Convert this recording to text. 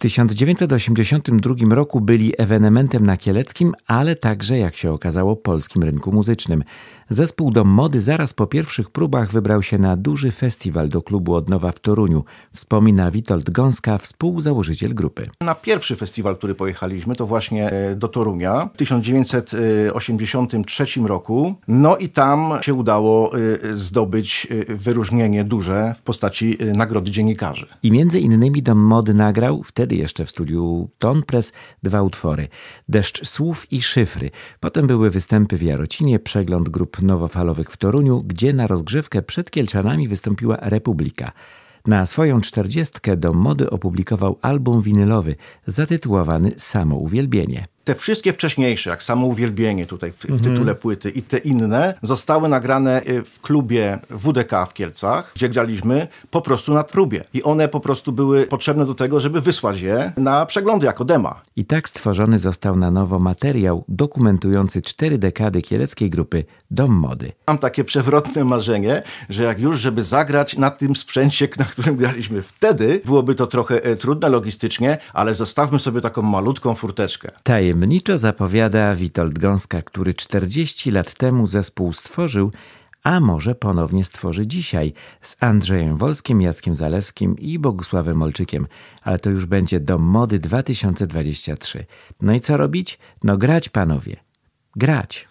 1982 roku byli ewenementem na Kieleckim, ale także, jak się okazało, polskim rynku muzycznym. Zespół Dom Mody zaraz po pierwszych próbach wybrał się na duży festiwal do klubu Odnowa w Toruniu. Wspomina Witold Gąska, współzałożyciel grupy. Na pierwszy festiwal, który pojechaliśmy, to właśnie e, do Torunia w 1983 roku. No i tam się udało e, zdobyć e, wyróżnienie duże w postaci Nagrody Dziennikarzy. I między innymi Dom Mody nagrał wtedy wtedy jeszcze w studiu Press, dwa utwory: Deszcz słów i szyfry. Potem były występy w Jarocinie, przegląd grup nowofalowych w Toruniu, gdzie na rozgrzewkę przed Kielczanami wystąpiła Republika. Na swoją czterdziestkę do mody opublikował album winylowy zatytułowany Samo Uwielbienie te wszystkie wcześniejsze, jak samo uwielbienie tutaj w, w tytule mhm. płyty i te inne, zostały nagrane y, w klubie WDK w Kielcach, gdzie graliśmy po prostu na próbie. I one po prostu były potrzebne do tego, żeby wysłać je na przeglądy jako dema. I tak stworzony został na nowo materiał dokumentujący cztery dekady kieleckiej grupy Dom Mody. Mam takie przewrotne marzenie, że jak już, żeby zagrać na tym sprzęcie, na którym graliśmy wtedy, byłoby to trochę e, trudne logistycznie, ale zostawmy sobie taką malutką furteczkę. Tajemnicę Tajemniczo zapowiada Witold Gąska, który 40 lat temu zespół stworzył, a może ponownie stworzy dzisiaj z Andrzejem Wolskim, Jackiem Zalewskim i Bogusławem Olczykiem, ale to już będzie do mody 2023. No i co robić? No grać panowie. Grać.